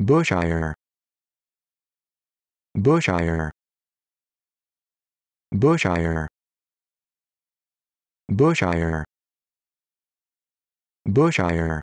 Bushire Bushire Bushire Bushire Bushire